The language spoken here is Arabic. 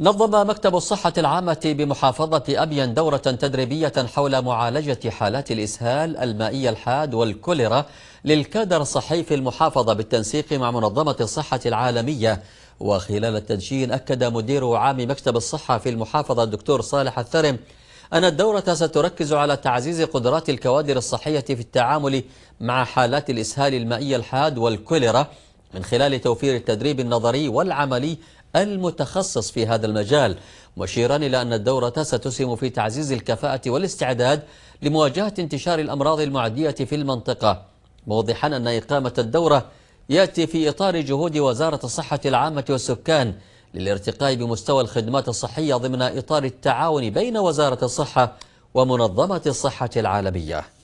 نظم مكتب الصحة العامة بمحافظة أبين دورة تدريبية حول معالجة حالات الإسهال المائي الحاد والكوليرا للكادر الصحي في المحافظة بالتنسيق مع منظمة الصحة العالمية وخلال التدشين أكد مدير عام مكتب الصحة في المحافظة الدكتور صالح الثرم أن الدورة ستركز على تعزيز قدرات الكوادر الصحية في التعامل مع حالات الإسهال المائي الحاد والكوليرا من خلال توفير التدريب النظري والعملي المتخصص في هذا المجال مشيرا إلى أن الدورة ستسهم في تعزيز الكفاءة والاستعداد لمواجهة انتشار الأمراض المعدية في المنطقة موضحا أن إقامة الدورة يأتي في إطار جهود وزارة الصحة العامة والسكان للارتقاء بمستوى الخدمات الصحية ضمن إطار التعاون بين وزارة الصحة ومنظمة الصحة العالمية